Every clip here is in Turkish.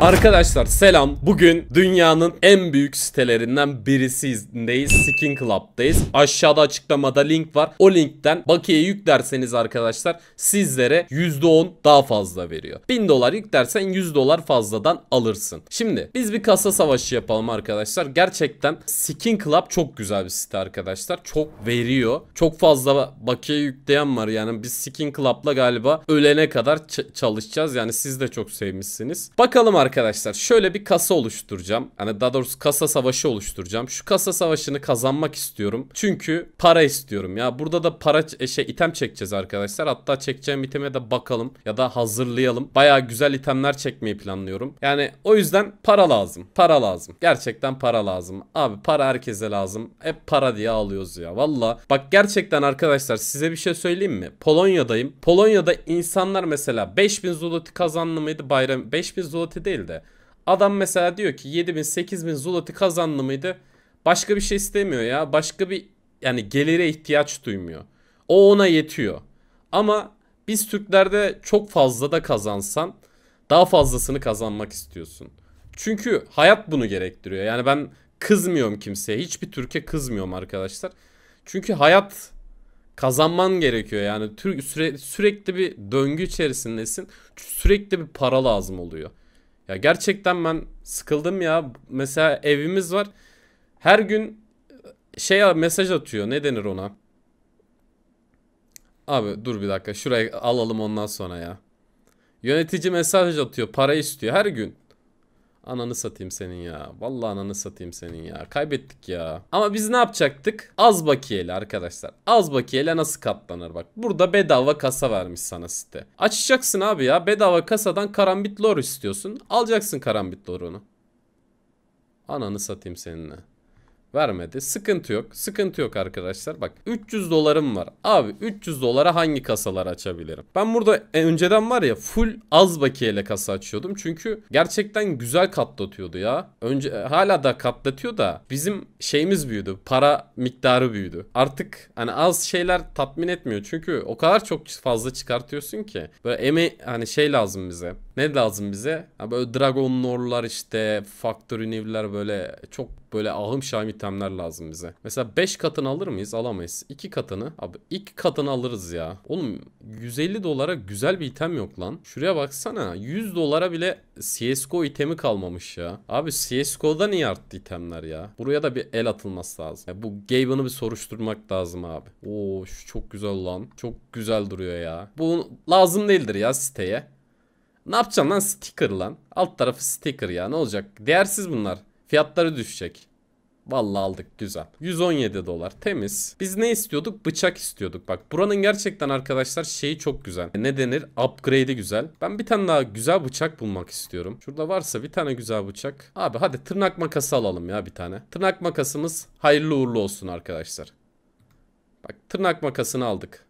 Arkadaşlar selam. Bugün dünyanın en büyük sitelerinden birisiyiz. Skin Club'dayız. Aşağıda açıklamada link var. O linkten bakiye yüklerseniz arkadaşlar sizlere %10 daha fazla veriyor. 1000 dolar yüklersen 100 dolar fazladan alırsın. Şimdi biz bir kasa savaşı yapalım arkadaşlar. Gerçekten Skin Club çok güzel bir site arkadaşlar. Çok veriyor. Çok fazla bakiye yükleyen var. Yani biz Skin Club'la galiba ölene kadar çalışacağız. Yani siz de çok sevmişsiniz. Bakalım arkadaşlar arkadaşlar şöyle bir kasa oluşturacağım. Hani daha doğrusu kasa savaşı oluşturacağım. Şu kasa savaşını kazanmak istiyorum. Çünkü para istiyorum ya. Burada da para e, şey item çekeceğiz arkadaşlar. Hatta çekeceğim iteme de bakalım ya da hazırlayalım. Baya güzel itemler çekmeyi planlıyorum. Yani o yüzden para lazım. Para lazım. Gerçekten para lazım. Abi para herkese lazım. Hep para diye alıyoruz ya. Valla bak gerçekten arkadaşlar size bir şey söyleyeyim mi? Polonya'dayım. Polonya'da insanlar mesela 5000 zloty kazandı mıydı bayram? 5000 zloty değil değil de adam mesela diyor ki 7000 8000 zloty kazandı mıydı? Başka bir şey istemiyor ya. Başka bir yani gelire ihtiyaç duymuyor. O ona yetiyor. Ama biz Türklerde çok fazla da kazansan daha fazlasını kazanmak istiyorsun. Çünkü hayat bunu gerektiriyor. Yani ben kızmıyorum kimseye. Hiçbir Türkiye kızmıyorum arkadaşlar. Çünkü hayat kazanman gerekiyor. Yani süre, sürekli bir döngü içerisindesin. Sürekli bir para lazım oluyor. Ya gerçekten ben sıkıldım ya. Mesela evimiz var. Her gün şey mesaj atıyor. Ne denir ona? Abi dur bir dakika. Şurayı alalım ondan sonra ya. Yönetici mesaj atıyor. Para istiyor her gün. Ananı satayım senin ya. Vallahi ananı satayım senin ya. Kaybettik ya. Ama biz ne yapacaktık? Az bakiyeli arkadaşlar. Az bakiyeli nasıl katlanır bak. Burada bedava kasa vermiş sana site. Açacaksın abi ya. Bedava kasadan karambit lore istiyorsun. Alacaksın karambit lore'unu. Ananı satayım seninle. Vermedi. Sıkıntı yok. Sıkıntı yok arkadaşlar. Bak 300 dolarım var. Abi 300 dolara hangi kasalar açabilirim? Ben burada e, önceden var ya full az bakiyeyle kasa açıyordum. Çünkü gerçekten güzel katlatıyordu ya. Önce e, hala da katlatıyor da bizim şeyimiz büyüdü. Para miktarı büyüdü. Artık hani az şeyler tatmin etmiyor. Çünkü o kadar çok fazla çıkartıyorsun ki. Böyle eme hani şey lazım bize. Ne lazım bize? Ha böyle Dragon Lord'lar işte Factory New'ler böyle çok böyle ahım şahım itemler lazım bize. Mesela 5 katını alır mıyız? Alamayız. 2 katını. Abi 2 katını alırız ya. Oğlum 150 dolara güzel bir item yok lan. Şuraya baksana. 100 dolara bile CSGO itemi kalmamış ya. Abi CSGO'da niye arttı itemler ya? Buraya da bir el atılması lazım. Ya bu Gaben'ı bir soruşturmak lazım abi. Oo şu çok güzel lan. Çok güzel duruyor ya. Bu lazım değildir ya siteye. Ne yapacaksın lan sticker lan? Alt tarafı sticker ya ne olacak? Değersiz bunlar. Fiyatları düşecek. Vallahi aldık güzel. 117 dolar temiz. Biz ne istiyorduk? Bıçak istiyorduk. Bak buranın gerçekten arkadaşlar şeyi çok güzel. Ne denir? Upgrade'i güzel. Ben bir tane daha güzel bıçak bulmak istiyorum. Şurada varsa bir tane güzel bıçak. Abi hadi tırnak makası alalım ya bir tane. Tırnak makasımız hayırlı uğurlu olsun arkadaşlar. Bak tırnak makasını aldık.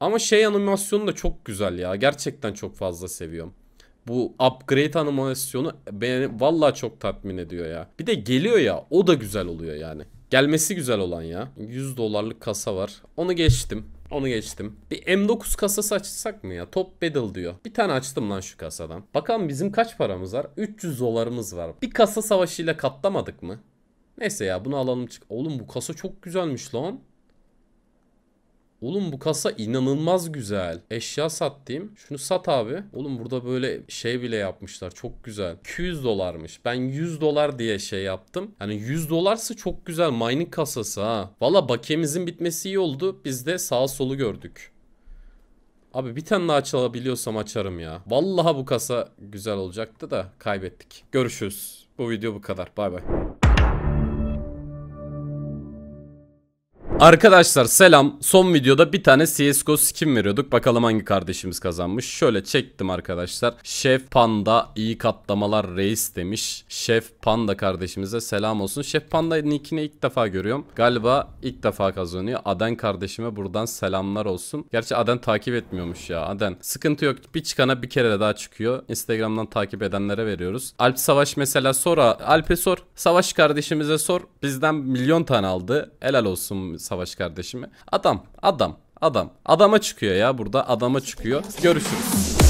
Ama şey animasyonu da çok güzel ya. Gerçekten çok fazla seviyorum bu upgrade animasyonu beni valla çok tatmin ediyor ya. Bir de geliyor ya o da güzel oluyor yani. Gelmesi güzel olan ya. 100 dolarlık kasa var. Onu geçtim. Onu geçtim. Bir M9 kasası açsak mı ya? Top Battle diyor. Bir tane açtım lan şu kasadan. Bakalım bizim kaç paramız var? 300 dolarımız var. Bir kasa savaşıyla katlamadık mı? Neyse ya bunu alalım çık. Oğlum bu kasa çok güzelmiş lan. Oğlum bu kasa inanılmaz güzel. Eşya sat diyeyim. Şunu sat abi. Oğlum burada böyle şey bile yapmışlar. Çok güzel. 200 dolarmış. Ben 100 dolar diye şey yaptım. Yani 100 dolarsa çok güzel. Mining kasası ha. Valla bakemizin bitmesi iyi oldu. Biz de sağ solu gördük. Abi bir tane daha açabiliyorsam açarım ya. Vallahi bu kasa güzel olacaktı da kaybettik. Görüşürüz. Bu video bu kadar. Bay bay. Arkadaşlar selam. Son videoda bir tane CSGO skin veriyorduk. Bakalım hangi kardeşimiz kazanmış. Şöyle çektim arkadaşlar. Şef Panda iyi katlamalar reis demiş. Şef Panda kardeşimize selam olsun. Şef Panda nickini ilk defa görüyorum. Galiba ilk defa kazanıyor. Aden kardeşime buradan selamlar olsun. Gerçi Aden takip etmiyormuş ya. Aden sıkıntı yok. Bir çıkana bir kere de daha çıkıyor. Instagram'dan takip edenlere veriyoruz. Alp Savaş mesela sonra Alp'e sor. Savaş kardeşimize sor. Bizden milyon tane aldı. Helal olsun savaş kardeşimi. Adam, adam, adam. Adama çıkıyor ya burada. Adama çıkıyor. Görüşürüz.